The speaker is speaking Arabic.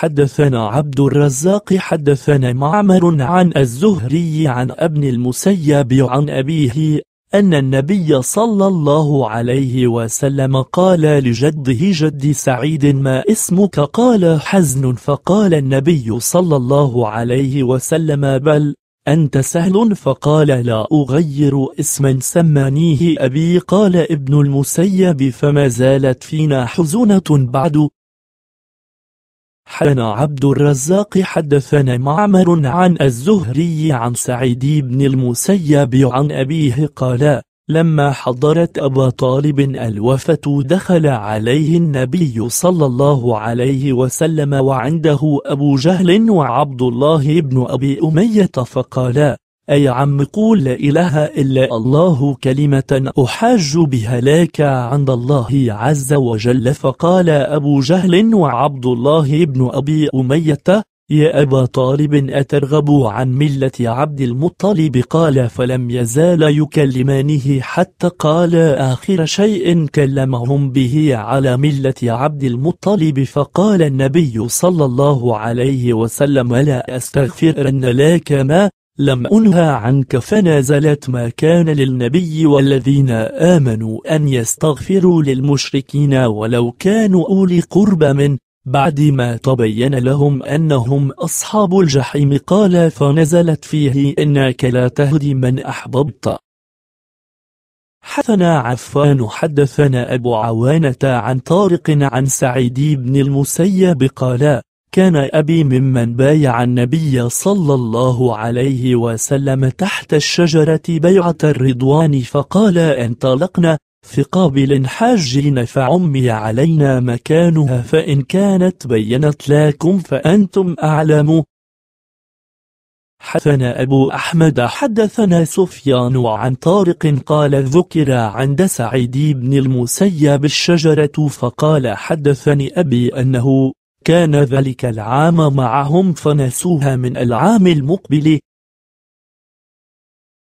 حدثنا عبد الرزاق حدثنا معمر عن الزهري عن ابن المسيب عن أبيه أن النبي صلى الله عليه وسلم قال لجده جد سعيد ما اسمك قال حزن فقال النبي صلى الله عليه وسلم بل أنت سهل فقال لا أغير اسما سمانيه أبي قال ابن المسيب فما زالت فينا حزونة بعد حدثنا عبد الرزاق حدثنا معمر عن الزهري عن سعيد بن المسيب عن أبيه قال لما حضرت أبا طالب الوفاة دخل عليه النبي صلى الله عليه وسلم وعنده أبو جهل وعبد الله بن أبي أمية فقالا أي عم قول لا إله إلا الله كلمة أحاج بها لك عند الله عز وجل فقال أبو جهل وعبد الله بن أبي أمية يا أبا طالب أترغب عن ملة عبد المطلب قال فلم يزال يكلمانه حتى قال آخر شيء كلمهم به على ملة عبد المطلب فقال النبي صلى الله عليه وسلم لا أستغفرن لك ما لم أنهى عنك فنازلت ما كان للنبي والذين آمنوا أن يستغفروا للمشركين ولو كانوا أولي قرب من بعد ما تبين لهم أنهم أصحاب الجحيم قال فنزلت فيه إنك لا تهدي من أحببت حثنا عفان حدثنا أبو عوانة عن طارق عن سعيد بن المسيب قال كان أبي ممن بايع النبي صلى الله عليه وسلم تحت الشجرة بيعة الرضوان فقال انطلقنا في قابل حاجين فعمي علينا مكانها فإن كانت بينت لكم فأنتم أعلموا حدثنا أبو أحمد حدثنا سفيان عن طارق قال ذكر عند سعيد بن المسيب الشجرة فقال حدثني أبي أنه كان ذلك العام معهم فنسوها من العام المقبل